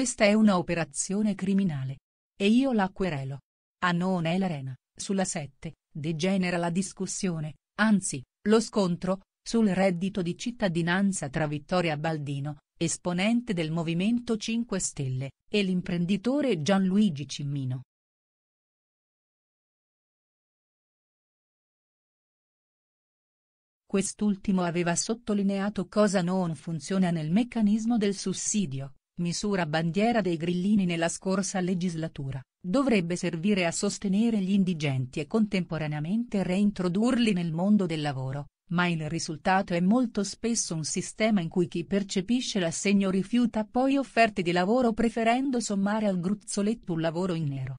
Questa è un'operazione criminale. E io la querelo. A non è l'arena, sulla 7, degenera la discussione, anzi, lo scontro, sul reddito di cittadinanza tra Vittoria Baldino, esponente del Movimento 5 Stelle, e l'imprenditore Gianluigi Cimmino. Quest'ultimo aveva sottolineato cosa non funziona nel meccanismo del sussidio, misura bandiera dei grillini nella scorsa legislatura, dovrebbe servire a sostenere gli indigenti e contemporaneamente reintrodurli nel mondo del lavoro, ma il risultato è molto spesso un sistema in cui chi percepisce l'assegno rifiuta poi offerte di lavoro preferendo sommare al gruzzoletto un lavoro in nero.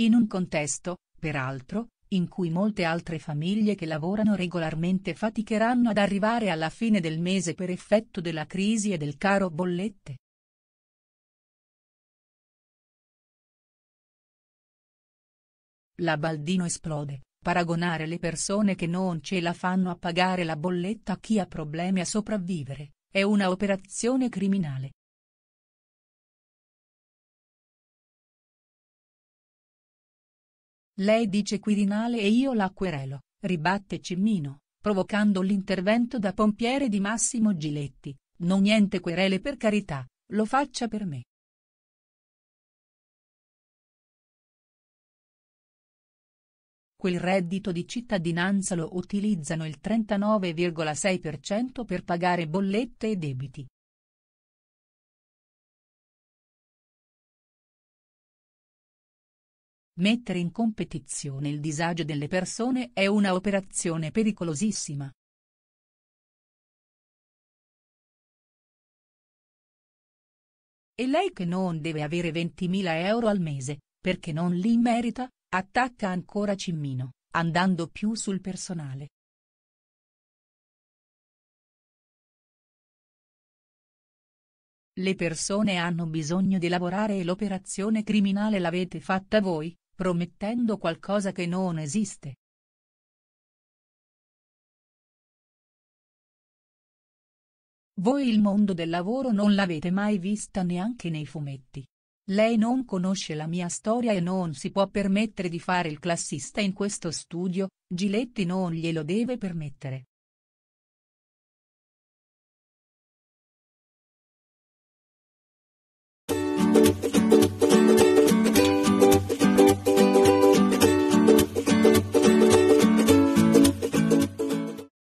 In un contesto, peraltro, in cui molte altre famiglie che lavorano regolarmente faticheranno ad arrivare alla fine del mese per effetto della crisi e del caro bollette. La Baldino esplode, paragonare le persone che non ce la fanno a pagare la bolletta a chi ha problemi a sopravvivere, è una operazione criminale. Lei dice Quirinale e io la querelo, ribatte Cimmino, provocando l'intervento da pompiere di Massimo Giletti, non niente querele per carità, lo faccia per me. quel reddito di cittadinanza lo utilizzano il 39,6% per pagare bollette e debiti, Mettere in competizione il disagio delle persone è una operazione pericolosissima. E lei che non deve avere 20.000 euro al mese, perché non li merita, attacca ancora Cimmino, andando più sul personale. Le persone hanno bisogno di lavorare e l'operazione criminale l'avete fatta voi, promettendo qualcosa che non esiste. Voi il mondo del lavoro non l'avete mai vista neanche nei fumetti. Lei non conosce la mia storia e non si può permettere di fare il classista in questo studio, Giletti non glielo deve permettere.